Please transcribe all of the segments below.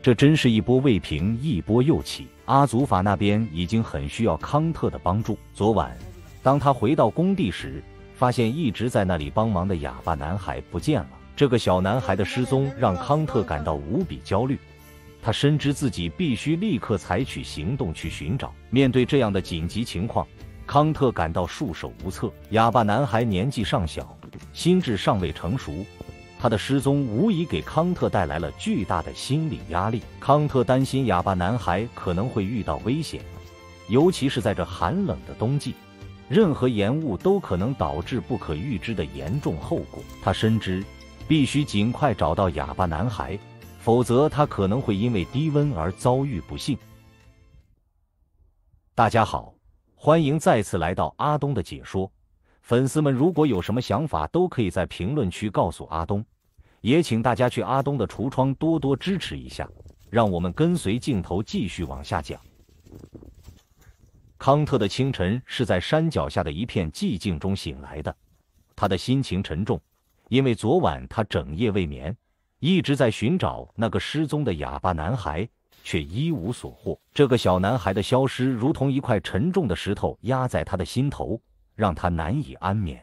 这真是一波未平，一波又起。阿祖法那边已经很需要康特的帮助。昨晚，当他回到工地时，发现一直在那里帮忙的哑巴男孩不见了。这个小男孩的失踪让康特感到无比焦虑。他深知自己必须立刻采取行动去寻找。面对这样的紧急情况，康特感到束手无策。哑巴男孩年纪尚小，心智尚未成熟。他的失踪无疑给康特带来了巨大的心理压力。康特担心哑巴男孩可能会遇到危险，尤其是在这寒冷的冬季，任何延误都可能导致不可预知的严重后果。他深知必须尽快找到哑巴男孩，否则他可能会因为低温而遭遇不幸。大家好，欢迎再次来到阿东的解说。粉丝们如果有什么想法，都可以在评论区告诉阿东，也请大家去阿东的橱窗多多支持一下。让我们跟随镜头继续往下讲。康特的清晨是在山脚下的一片寂静中醒来的，他的心情沉重，因为昨晚他整夜未眠，一直在寻找那个失踪的哑巴男孩，却一无所获。这个小男孩的消失，如同一块沉重的石头压在他的心头。让他难以安眠。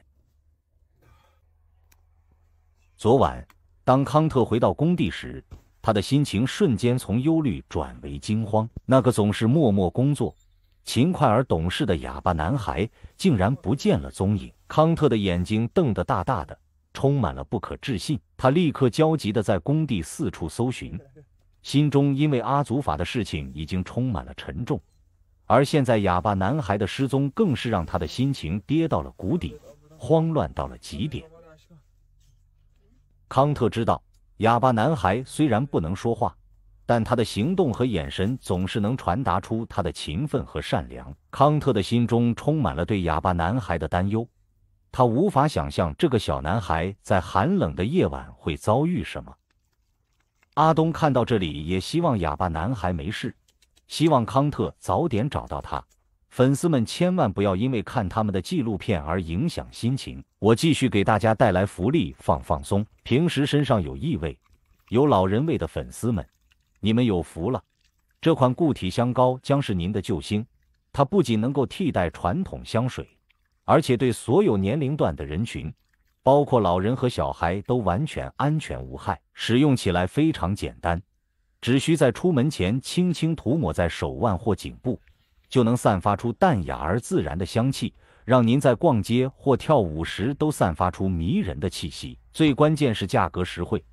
昨晚，当康特回到工地时，他的心情瞬间从忧虑转为惊慌。那个总是默默工作、勤快而懂事的哑巴男孩，竟然不见了踪影。康特的眼睛瞪得大大的，充满了不可置信。他立刻焦急地在工地四处搜寻，心中因为阿祖法的事情已经充满了沉重。而现在，哑巴男孩的失踪更是让他的心情跌到了谷底，慌乱到了极点。康特知道，哑巴男孩虽然不能说话，但他的行动和眼神总是能传达出他的勤奋和善良。康特的心中充满了对哑巴男孩的担忧，他无法想象这个小男孩在寒冷的夜晚会遭遇什么。阿东看到这里，也希望哑巴男孩没事。希望康特早点找到他。粉丝们千万不要因为看他们的纪录片而影响心情。我继续给大家带来福利，放放松。平时身上有异味、有老人味的粉丝们，你们有福了！这款固体香膏将是您的救星。它不仅能够替代传统香水，而且对所有年龄段的人群，包括老人和小孩，都完全安全无害。使用起来非常简单。只需在出门前轻轻涂抹在手腕或颈部，就能散发出淡雅而自然的香气，让您在逛街或跳舞时都散发出迷人的气息。最关键是价格实惠，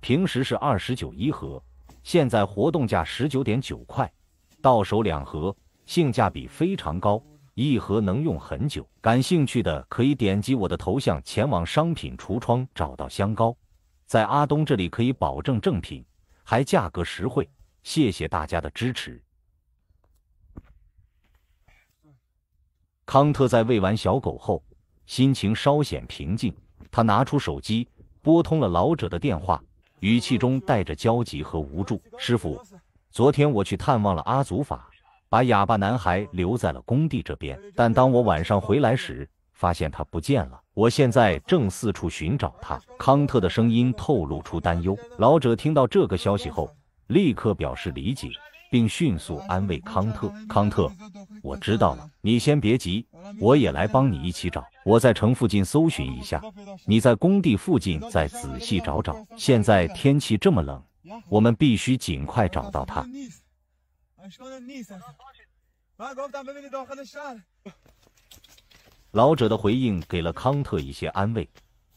平时是二十九一盒，现在活动价十九点九块，到手两盒，性价比非常高，一盒能用很久。感兴趣的可以点击我的头像，前往商品橱窗找到香膏，在阿东这里可以保证正品。还价格实惠，谢谢大家的支持。康特在喂完小狗后，心情稍显平静。他拿出手机，拨通了老者的电话，语气中带着焦急和无助：“师傅，昨天我去探望了阿祖法，把哑巴男孩留在了工地这边，但当我晚上回来时，发现他不见了。”我现在正四处寻找他。康特的声音透露出担忧。老者听到这个消息后，立刻表示理解，并迅速安慰康特。康特，我知道了，你先别急，我也来帮你一起找。我在城附近搜寻一下，你在工地附近再仔细找找。现在天气这么冷，我们必须尽快找到他。老者的回应给了康特一些安慰。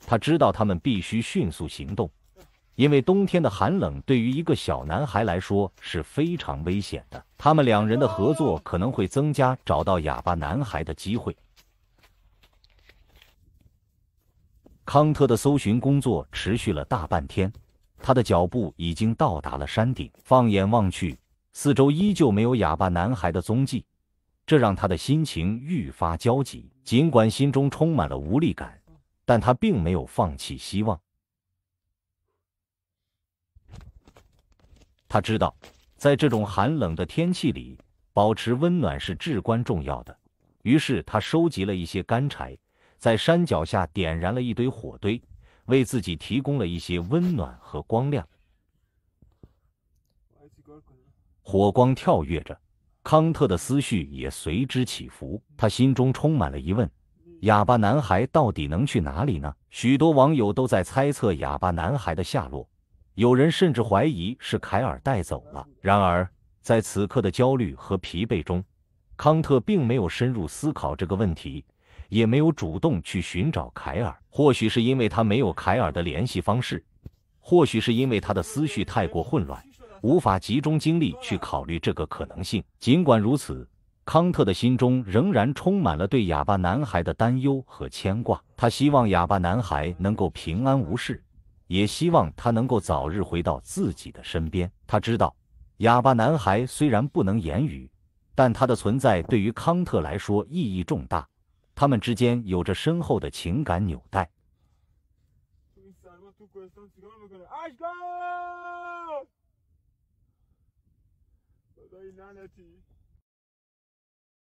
他知道他们必须迅速行动，因为冬天的寒冷对于一个小男孩来说是非常危险的。他们两人的合作可能会增加找到哑巴男孩的机会。康特的搜寻工作持续了大半天，他的脚步已经到达了山顶。放眼望去，四周依旧没有哑巴男孩的踪迹。这让他的心情愈发焦急，尽管心中充满了无力感，但他并没有放弃希望。他知道，在这种寒冷的天气里，保持温暖是至关重要的。于是，他收集了一些干柴，在山脚下点燃了一堆火堆，为自己提供了一些温暖和光亮。火光跳跃着。康特的思绪也随之起伏，他心中充满了疑问：哑巴男孩到底能去哪里呢？许多网友都在猜测哑巴男孩的下落，有人甚至怀疑是凯尔带走了。然而，在此刻的焦虑和疲惫中，康特并没有深入思考这个问题，也没有主动去寻找凯尔。或许是因为他没有凯尔的联系方式，或许是因为他的思绪太过混乱。无法集中精力去考虑这个可能性。尽管如此，康特的心中仍然充满了对哑巴男孩的担忧和牵挂。他希望哑巴男孩能够平安无事，也希望他能够早日回到自己的身边。他知道，哑巴男孩虽然不能言语，但他的存在对于康特来说意义重大。他们之间有着深厚的情感纽带。Loinanity